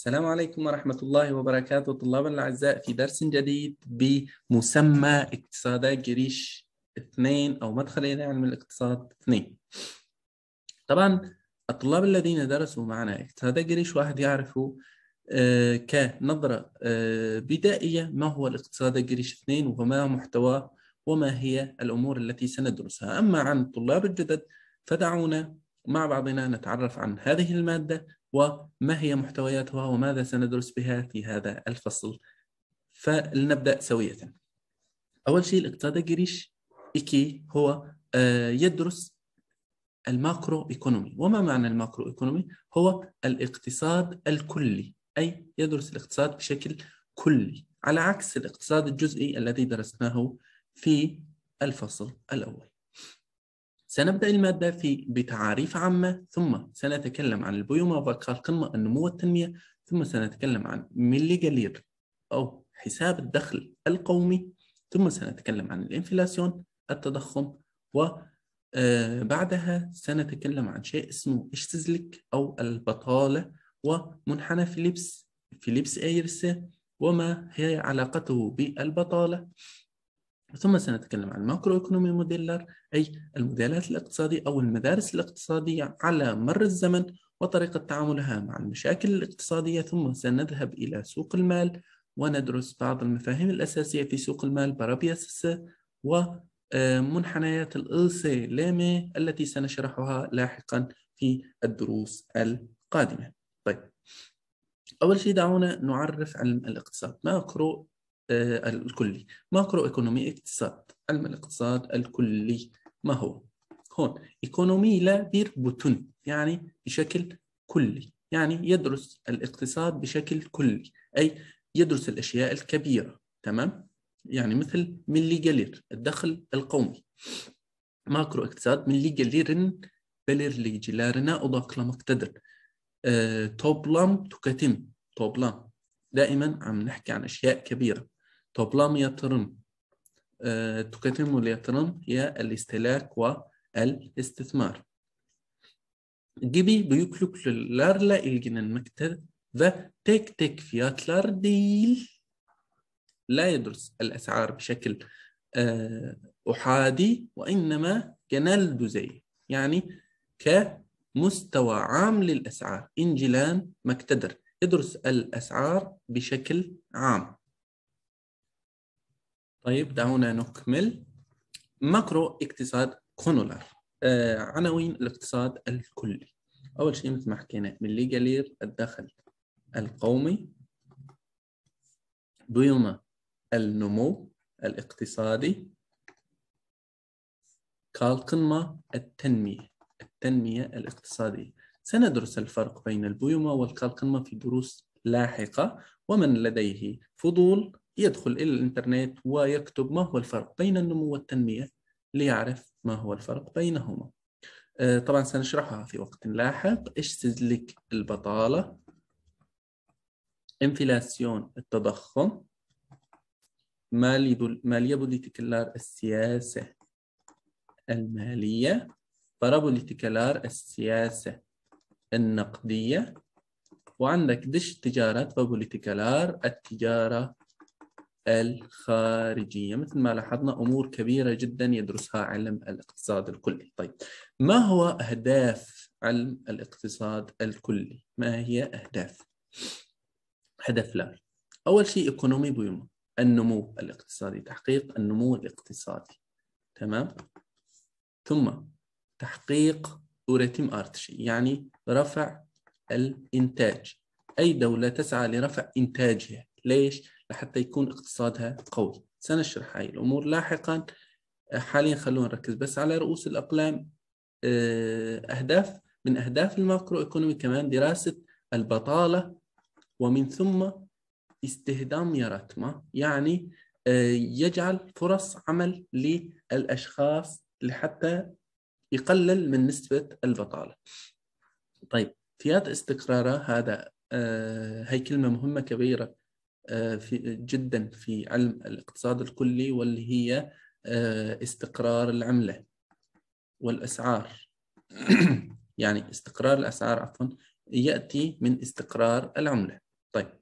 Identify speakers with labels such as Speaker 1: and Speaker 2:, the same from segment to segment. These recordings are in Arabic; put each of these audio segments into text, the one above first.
Speaker 1: السلام عليكم ورحمة الله وبركاته طلابنا الأعزاء في درس جديد بمسمى اقتصادات جريش اثنين أو مدخل إلى علم الاقتصاد اثنين طبعا الطلاب الذين درسوا معنا اقتصادات جريش واحد يعرفوا آه، كنظرة آه، بدائية ما هو الاقتصاد الجريش اثنين وما محتواه وما هي الأمور التي سندرسها أما عن الطلاب الجدد فدعونا مع بعضنا نتعرف عن هذه المادة وما هي محتوياتها وماذا سندرس بها في هذا الفصل فلنبدأ سوية أول شيء الاقتصاد جريش إيكي هو آه، يدرس الماكرو إيكونومي وما معنى الماكرو إيكونومي؟ هو الاقتصاد الكلي أي يدرس الاقتصاد بشكل كلي على عكس الاقتصاد الجزئي الذي درسناه في الفصل الأول سنبدأ المادة في بتعاريف عامة ثم سنتكلم عن البيوما قمة النمو والتنمية ثم سنتكلم عن ملي جلير أو حساب الدخل القومي ثم سنتكلم عن الانفلاسيون التضخم وبعدها آه، سنتكلم عن شيء اسمه اشتزلك أو البطالة ومنحنى فيليبس فيليبس ايرس وما هي علاقته بالبطالة ثم سنتكلم عن الماكرو ايكونومي موديلر أي الموديلات الاقتصادية أو المدارس الاقتصادية على مر الزمن وطريقة تعاملها مع المشاكل الاقتصادية ثم سنذهب إلى سوق المال وندرس بعض المفاهيم الأساسية في سوق المال برابياسسة آه، ومنحنيات الإلسي ليمي التي سنشرحها لاحقا في الدروس القادمة طيب أول شيء دعونا نعرف علم الاقتصاد ماكرو آه، الكلي ماكرو ايكونومي اقتصاد علم الاقتصاد الكلي ما هو هون ايكونومي لا بوتون يعني بشكل كلي يعني يدرس الاقتصاد بشكل كلي أي يدرس الأشياء الكبيرة تمام يعني مثل ملي جلير الدخل القومي ماكرو اقتصاد ملي جليرن لي جلارنا odakla لمقتدر آه، توبلام تكتم توبلام دائما عم نحكي عن أشياء كبيرة Toplam yatırım e, tüketim yatırım ya el istilak ve el istismar gibi büyüklüklerle ilgilenmektir ve tek tek fiyatlar değil bir şekil uhadi ve أحادي genel düzey yani ke مستوى عام للأسعار إنجلان مكتدر يدرس الأسعار بشكل عام طيب دعونا نكمل ماكرو اقتصاد كونولار آه عناوين الاقتصاد الكلي أول شيء مثل ما حكينا ملي جلير الدخل القومي بيومة النمو الاقتصادي كالقمة التنمية التنمية الاقتصادية سندرس الفرق بين البيومة والكالقمة في دروس لاحقة ومن لديه فضول يدخل إلى الإنترنت ويكتب ما هو الفرق بين النمو والتنمية ليعرف ما هو الفرق بينهما آه، طبعا سنشرحها في وقت لاحق استزلك البطالة انفلاسيون التضخم مالية بوليتيكالار السياسة المالية بارابوليتيكالار السياسة النقدية وعندك دش تجارة فبوليتيكالار التجارة الخارجية مثل ما لاحظنا أمور كبيرة جدا يدرسها علم الاقتصاد الكلي طيب ما هو أهداف علم الاقتصاد الكلي؟ ما هي أهداف؟ هدف لا أول شيء إيكونومي بيوم النمو الاقتصادي تحقيق النمو الاقتصادي تمام ثم تحقيق وريتم ارتشي يعني رفع الانتاج اي دوله تسعى لرفع انتاجها ليش لحتى يكون اقتصادها قوي سنشرح هاي الأمور لاحقا آه، حاليا خلونا نركز بس على رؤوس الأقلام آه، أهداف من أهداف الماكرو إيكونومي كمان دراسة البطالة ومن ثم استهدام ياراتما يعني آه، يجعل فرص عمل للأشخاص لحتى يقلل من نسبة البطالة طيب فيات استقرارها هذا هي كلمة مهمة كبيرة آه، في جدا في علم الاقتصاد الكلي واللي هي آه، استقرار العملة والأسعار يعني استقرار الأسعار عفوا يأتي من استقرار العملة طيب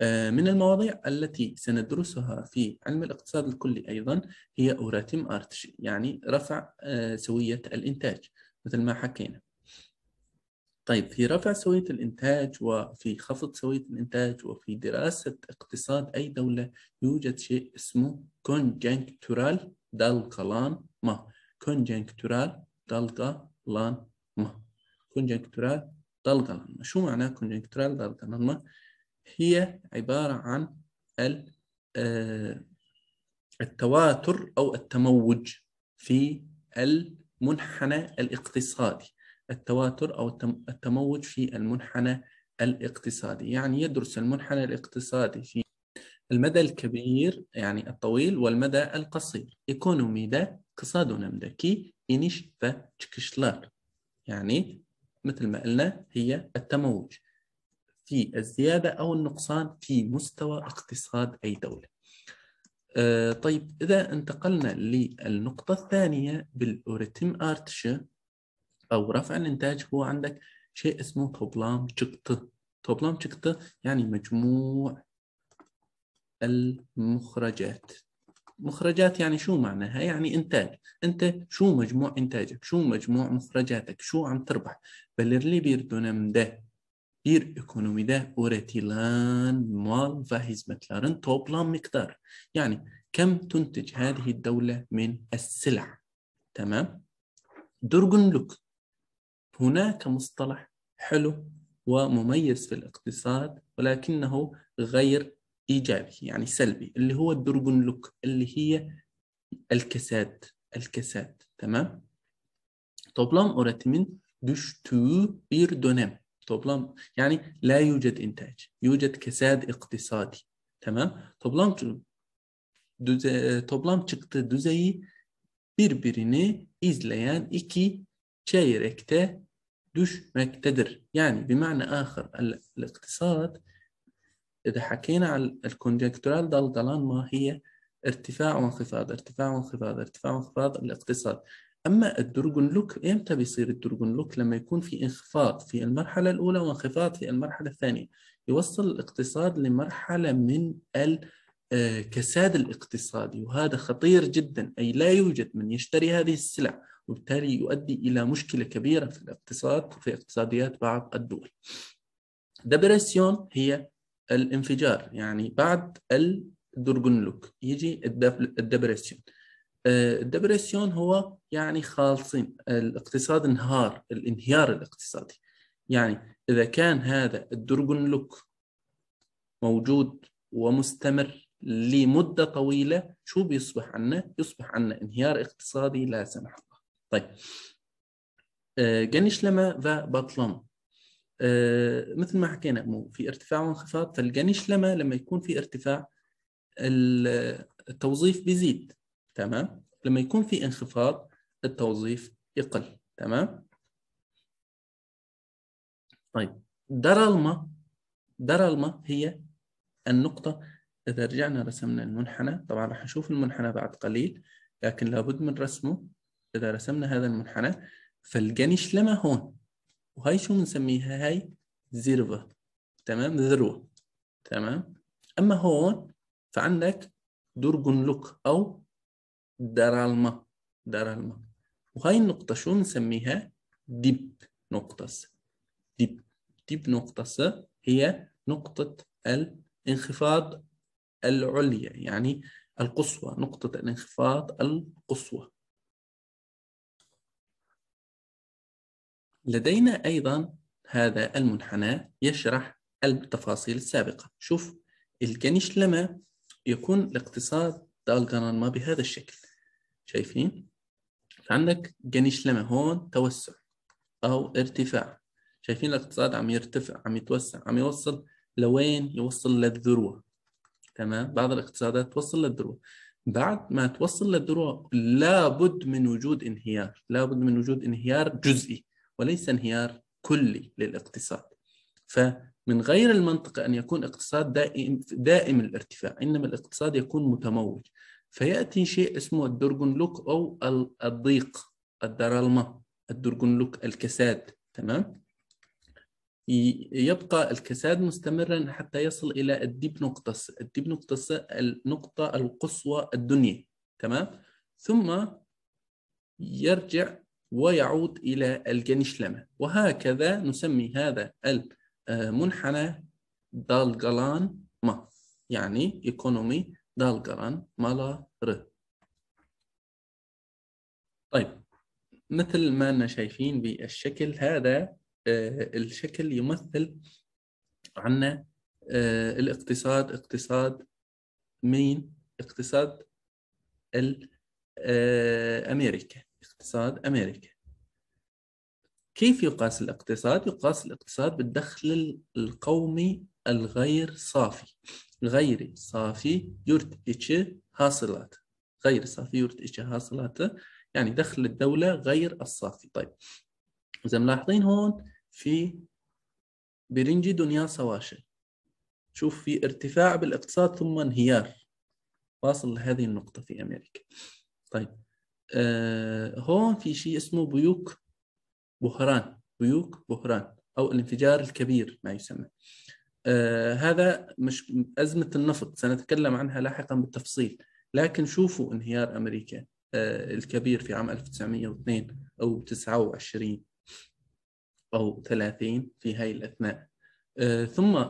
Speaker 1: آه، من المواضيع التي سندرسها في علم الاقتصاد الكلي أيضا هي أوراتيم أرتشي يعني رفع سوية الإنتاج مثل ما حكينا طيب في رفع سوية الإنتاج وفي خفض سوية الإنتاج وفي دراسة اقتصاد أي دولة يوجد شيء اسمه كونجنكتورال دالقلان ما كونجنكتورال دالقلان ما كونجنكتورال دالقلان ما شو معناه كونجنكتورال دالقلان ما هي عبارة عن آه، التواتر أو التموج في المنحنى الاقتصادي التواتر أو التموج في المنحنى الاقتصادي يعني يدرس المنحنى الاقتصادي في المدى الكبير يعني الطويل والمدى القصير ekonomide kısa dönemdeki iniş ve تشكشلار يعني مثل ما قلنا هي التموج في الزيادة أو النقصان في مستوى اقتصاد أي دولة آه، طيب إذا انتقلنا للنقطة الثانية بالأوريتم آرتشة أو رفع الإنتاج هو عندك شيء اسمه توبلام çıktı توبلام çıktı يعني مجموع المخرجات مخرجات يعني شو معناها يعني إنتاج أنت شو مجموع إنتاجك شو مجموع مخرجاتك شو عم تربح belirli بير bir ekonomide üretilen mal ve hizmetlerin toplam miktarı. Yani كم تنتج هذه الدولة من السلع تمام درجنلوك هناك مصطلح حلو ومميز في الاقتصاد ولكنه غير ايجابي يعني سلبي اللي هو الدربنلوك اللي هي الكساد الكساد tamam toplam üretimin düştüğü bir dönem toplam yani la yujad intaj yujad kesad iktisadi tamam toplam düze, toplam çıktı düzeyi birbirini izleyen iki çeyrekte يقتدر يعني بمعنى آخر الاقتصاد إذا حكينا عن الكونجكتورال ما هي ارتفاع وانخفاض ارتفاع وانخفاض ارتفاع وانخفاض الاقتصاد أما لوك إمتى بيصير لوك لما يكون في انخفاض في المرحلة الأولى وانخفاض في المرحلة الثانية يوصل الاقتصاد لمرحلة من الكساد آه، الاقتصادي وهذا خطير جدا أي لا يوجد من يشتري هذه السلع وبالتالي يؤدي إلى مشكلة كبيرة في الاقتصاد وفي اقتصاديات بعض الدول دبريسيون هي الانفجار يعني بعد الدرجنلوك يجي الدبريسيون الدبريسيون آه، هو يعني خالصين الاقتصاد انهار الانهيار الاقتصادي يعني إذا كان هذا الدرجنلوك موجود ومستمر لمدة طويلة شو بيصبح عنا؟ يصبح عنا انهيار اقتصادي لا سمح طيب و آه، وبطلان آه، مثل ما حكينا مو في ارتفاع وانخفاض فالجنشلما لما يكون في ارتفاع التوظيف بيزيد تمام لما يكون في انخفاض التوظيف يقل تمام طيب درالما درالما هي النقطة إذا رجعنا رسمنا المنحنى طبعا راح نشوف المنحنى بعد قليل لكن لابد من رسمه إذا رسمنا هذا المنحنى فالجانش لما هون وهاي شو بنسميها هاي زيرفا تمام ذروة تمام أما هون فعندك درجنلوك أو درالما درالما وهاي النقطة شو بنسميها ديب نقطس ديب ديب نقطسة هي نقطة الانخفاض العليا يعني القصوى نقطة الانخفاض القصوى لدينا أيضا هذا المنحنى يشرح التفاصيل السابقة شوف الكنيش لما يكون الاقتصاد ما بهذا الشكل شايفين عندك جنيش لما هون توسع أو ارتفاع شايفين الاقتصاد عم يرتفع عم يتوسع عم يوصل لوين يوصل للذروة تمام بعض الاقتصادات توصل للذروة بعد ما توصل للذروة لابد من وجود انهيار لابد من وجود انهيار جزئي وليس انهيار كلي للاقتصاد فمن غير المنطق أن يكون اقتصاد دائم, دائم الارتفاع إنما الاقتصاد يكون متموج فيأتي شيء اسمه الدرجنلوك أو الضيق الدرالمة الدرجنلوك الكساد تمام يبقى الكساد مستمرا حتى يصل إلى الديب نقطس الديب نقطس النقطة القصوى الدنيا تمام ثم يرجع ويعود إلى الجنشلمة وهكذا نسمي هذا المنحنى دالجلان ما يعني إيكونومي دالجلان ر طيب مثل ما أنا شايفين بالشكل هذا آه، الشكل يمثل عنا آه، الاقتصاد اقتصاد مين اقتصاد آه، أمريكا اقتصاد أمريكا كيف يقاس الاقتصاد؟ يقاس الاقتصاد بالدخل القومي الغير صافي غير صافي يرت اتش حاصلات غير صافي يرت اتش حاصلات يعني دخل الدولة غير الصافي طيب إذا ملاحظين هون في برنجي دنيا سواشة شوف في ارتفاع بالاقتصاد ثم انهيار واصل لهذه النقطة في أمريكا طيب آه، هون في شيء اسمه بيوك بحران بيوك بحران او الانفجار الكبير ما يسمى آه، هذا مش ازمه النفط سنتكلم عنها لاحقا بالتفصيل لكن شوفوا انهيار امريكا آه، الكبير في عام 1902 او 29 او 30 في هاي الاثناء ثم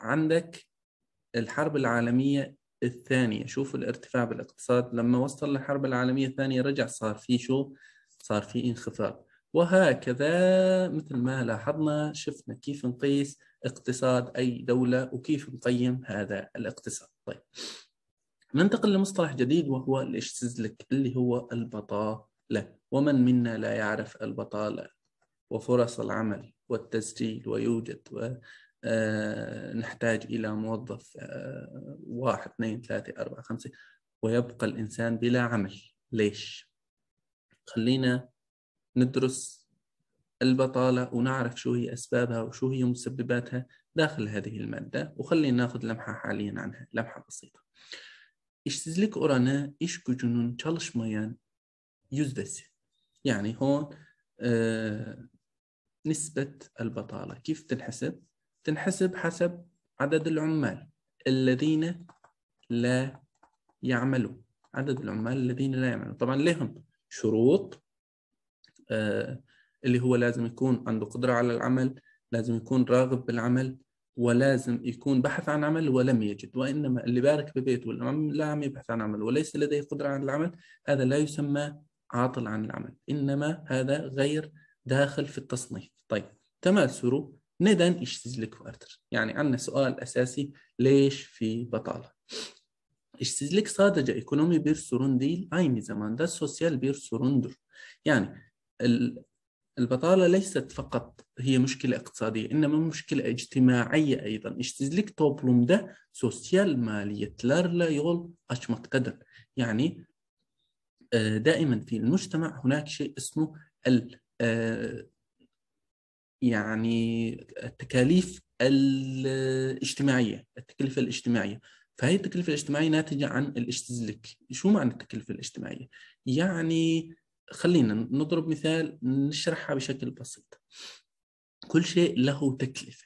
Speaker 1: عندك الحرب العالميه الثانية شوفوا الارتفاع بالاقتصاد لما وصل للحرب العالمية الثانية رجع صار في شو صار في انخفاض وهكذا مثل ما لاحظنا شفنا كيف نقيس اقتصاد أي دولة وكيف نقيم هذا الاقتصاد طيب ننتقل لمصطلح جديد وهو الاشتزلك اللي هو البطالة ومن منا لا يعرف البطالة وفرص العمل والتسجيل ويوجد آه، نحتاج إلى موظف آه، واحد اثنين ثلاثة أربعة خمسة ويبقى الإنسان بلا عمل ليش؟ خلينا ندرس البطالة ونعرف شو هي أسبابها وشو هي مسبباتها داخل هذه المادة وخلينا ناخذ لمحة حاليا عنها لمحة بسيطة İşsizlik oranı iş gücünün çalışmayan yüzdesi. Yani هون e, نسبة البطالة كيف تنحسب؟ تنحسب حسب عدد العمال الذين لا يعملون عدد العمال الذين لا يعملون طبعا لهم شروط آه، اللي هو لازم يكون عنده قدرة على العمل لازم يكون راغب بالعمل ولازم يكون بحث عن عمل ولم يجد وإنما اللي بارك ببيته واللي لا عم يبحث عن عمل وليس لديه قدرة على العمل هذا لا يسمى عاطل عن العمل إنما هذا غير داخل في التصنيف طيب تماثله ندن اشتزلك فارتر يعني عندنا سؤال اساسي ليش في بطاله اشتزلك صادجة ايكونومي بير سرونديل ايني زمان ده سوسيال بير سروندر يعني البطاله ليست فقط هي مشكله اقتصاديه انما مشكله اجتماعيه ايضا اشتزلك توبلوم ده سوسيال ماليه لارلا يول اشمت قدر يعني آه، دائما في المجتمع هناك شيء اسمه يعني التكاليف الاجتماعيه التكلفه الاجتماعيه فهي التكلفه الاجتماعيه ناتجه عن الاستهلاك شو معنى التكلفه الاجتماعيه يعني خلينا نضرب مثال نشرحها بشكل بسيط كل شيء له تكلفه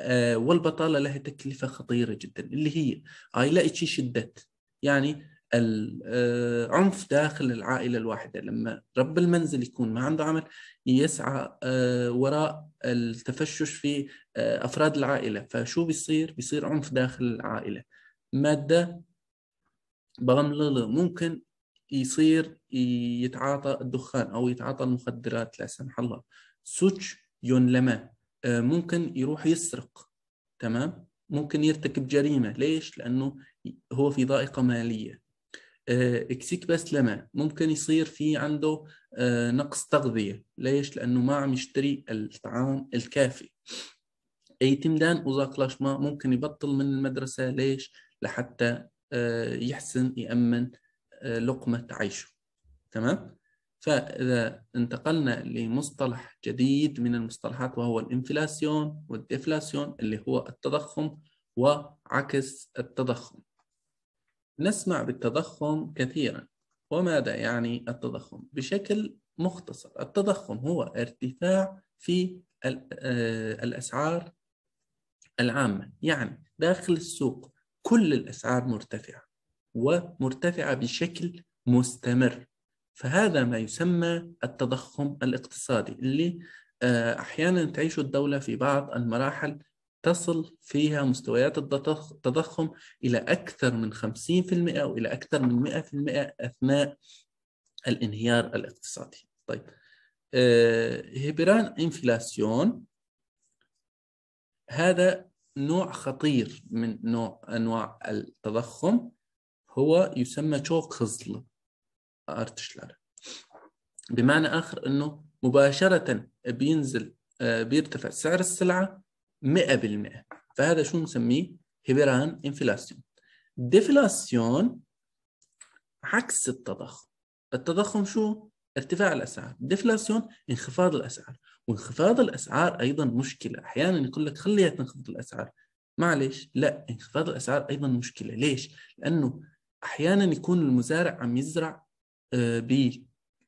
Speaker 1: آه، والبطاله لها تكلفه خطيره جدا اللي هي اي لا شيء شدت يعني العنف داخل العائله الواحده لما رب المنزل يكون ما عنده عمل يسعى آه، وراء التفشش في آه، افراد العائله فشو بيصير بيصير عنف داخل العائله ماده بغملله ممكن يصير يتعاطى الدخان او يتعاطى المخدرات لا سمح الله سوتش ينلمى آه، ممكن يروح يسرق تمام ممكن يرتكب جريمه ليش لانه هو في ضائقه ماليه آه، اكسيك بس لما ممكن يصير في عنده آه، نقص تغذية ليش؟ لأنه ما عم يشتري الطعام الكافي eğitimden ما ممكن يبطل من المدرسة ليش؟ لحتى آه، يحسن يأمن لقمة عيشه تمام؟ فإذا انتقلنا لمصطلح جديد من المصطلحات وهو الانفلاسيون والديفلاسيون اللي هو التضخم وعكس التضخم نسمع بالتضخم كثيرا وماذا يعني التضخم بشكل مختصر التضخم هو ارتفاع في آه، الأسعار العامة يعني داخل السوق كل الأسعار مرتفعة ومرتفعة بشكل مستمر فهذا ما يسمى التضخم الاقتصادي اللي آه، أحيانا تعيش الدولة في بعض المراحل تصل فيها مستويات التضخم إلى أكثر من 50% وإلى أكثر من 100% أثناء الانهيار الاقتصادي طيب هبران آه، انفلاسيون هذا نوع خطير من نوع أنواع التضخم هو يسمى شوك خزل ارتشلر بمعنى آخر أنه مباشرة بينزل آه، بيرتفع سعر السلعة 100% فهذا شو بنسميه هيبران انفلاسيون ديفلاسيون عكس التضخم التضخم شو ارتفاع الاسعار ديفلاسيون انخفاض الاسعار وانخفاض الاسعار ايضا مشكله احيانا يقول لك خليها تنخفض الاسعار معلش لا انخفاض الاسعار ايضا مشكله ليش لانه احيانا يكون المزارع عم يزرع آه، ب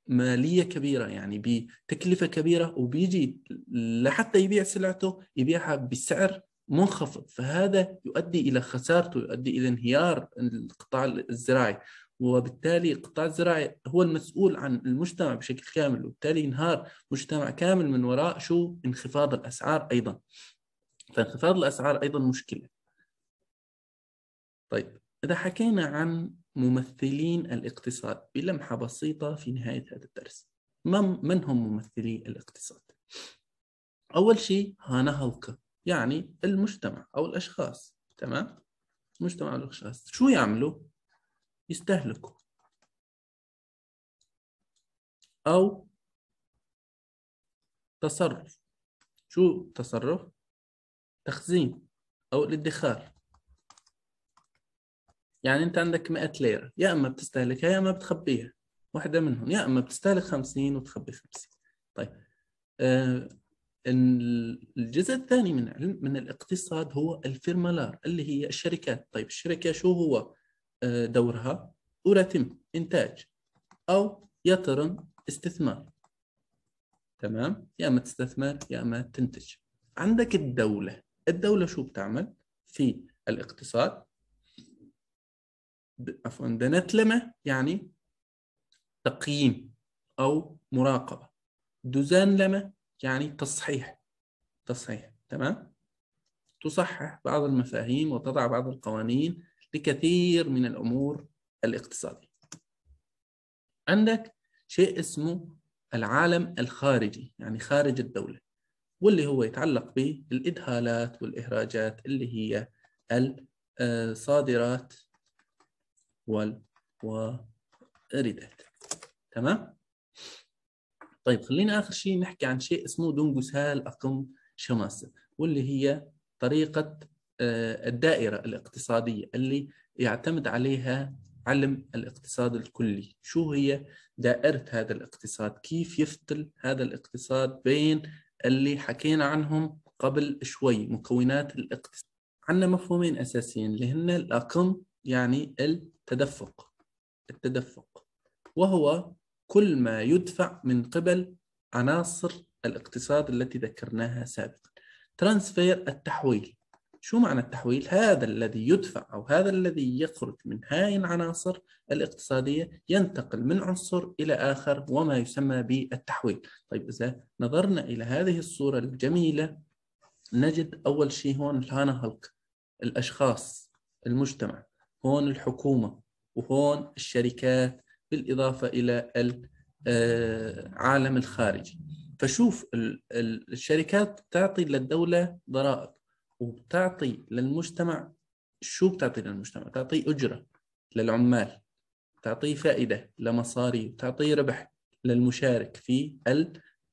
Speaker 1: ماليه كبيره يعني بتكلفه كبيره وبيجي لحتى يبيع سلعته يبيعها بسعر منخفض فهذا يؤدي الى خسارته يؤدي الى انهيار القطاع الزراعي وبالتالي القطاع الزراعي هو المسؤول عن المجتمع بشكل كامل وبالتالي ينهار مجتمع كامل من وراء شو انخفاض الاسعار ايضا فانخفاض الاسعار ايضا مشكله طيب اذا حكينا عن ممثلين الاقتصاد بلمحة بسيطة في نهاية هذا الدرس من هم ممثلي الاقتصاد؟ أول شيء هانا هلقة يعني المجتمع أو الأشخاص تمام؟ مجتمع الأشخاص شو يعملوا؟ يستهلكوا أو تصرف شو تصرف؟ تخزين أو الادخار يعني انت عندك 100 ليره يا اما بتستهلكها يا اما بتخبيها واحده منهم يا اما بتستهلك 50 وتخبي 50 طيب آه، الجزء الثاني من علم من الاقتصاد هو الفيرمالار اللي هي الشركات طيب الشركه شو هو آه، دورها اوراتيم إنتاج أو يترم استثمار تمام يا اما تستثمر يا اما تنتج عندك الدوله الدوله شو بتعمل في الاقتصاد عفوا ده نتلمة يعني تقييم أو مراقبة دوزان لما يعني تصحيح تصحيح تمام تصحح بعض المفاهيم وتضع بعض القوانين لكثير من الأمور الاقتصادية عندك شيء اسمه العالم الخارجي يعني خارج الدولة واللي هو يتعلق الإدهالات والإهراجات اللي هي الصادرات آه، والواردات تمام طيب خلينا اخر شيء نحكي عن شيء اسمه دونجوسال اقم شماس واللي هي طريقة آه، الدائرة الاقتصادية اللي يعتمد عليها علم الاقتصاد الكلي شو هي دائرة هذا الاقتصاد كيف يفتل هذا الاقتصاد بين اللي حكينا عنهم قبل شوي مكونات الاقتصاد عندنا مفهومين أساسيين اللي هن الأقم يعني التدفق التدفق وهو كل ما يدفع من قبل عناصر الاقتصاد التي ذكرناها سابقا ترانسفير التحويل شو معنى التحويل؟ هذا الذي يدفع أو هذا الذي يخرج من هاي العناصر الاقتصادية ينتقل من عنصر إلى آخر وما يسمى بالتحويل طيب إذا نظرنا إلى هذه الصورة الجميلة نجد أول شيء هون الهانا هلك الأشخاص المجتمع هون الحكومة وهون الشركات بالإضافة إلى العالم آه، الخارجي فشوف الشركات بتعطي للدولة ضرائب وبتعطي للمجتمع شو بتعطي للمجتمع؟ تعطي أجرة للعمال تعطي فائدة لمصاري تعطيه ربح للمشارك في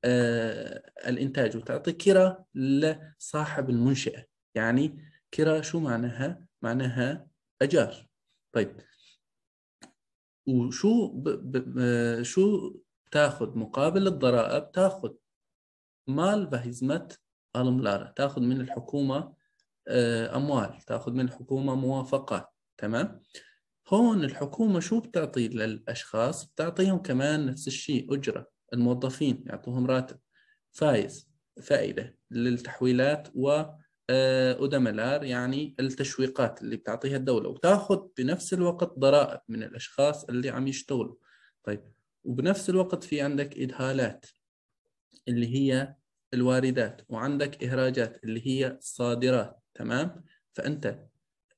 Speaker 1: آه، الإنتاج وتعطي كرة لصاحب المنشأة يعني كرة شو معناها؟ معناها اجار طيب وشو ب ب آه، شو تاخذ مقابل الضرائب تاخذ مال بهزمه الملارة تاخذ من الحكومه آه، اموال تاخذ من الحكومه موافقات تمام هون الحكومه شو بتعطي للاشخاص بتعطيهم كمان نفس الشيء اجره الموظفين يعطوهم راتب فايز فائده للتحويلات و آه، أوداميلار يعني التشويقات اللي بتعطيها الدولة وتاخذ بنفس الوقت ضرائب من الأشخاص اللي عم يشتغلوا طيب وبنفس الوقت في عندك إدهالات اللي هي الواردات وعندك إهراجات اللي هي الصادرات تمام فأنت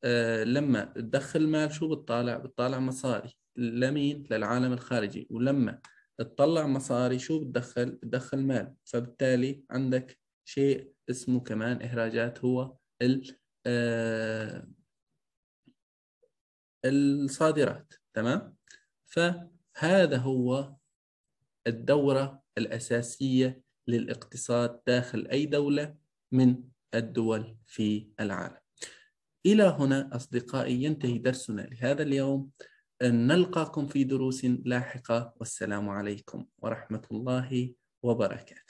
Speaker 1: آه، لما تدخل مال شو بتطالع بتطالع مصاري لمين للعالم الخارجي ولما تطلع مصاري شو بتدخل بتدخل مال فبالتالي عندك شيء اسمه كمان إهراجات هو ال آه، الصادرات تمام فهذا هو الدورة الأساسية للاقتصاد داخل أي دولة من الدول في العالم إلى هنا أصدقائي ينتهي درسنا لهذا اليوم نلقاكم في دروس لاحقة والسلام عليكم ورحمة الله وبركاته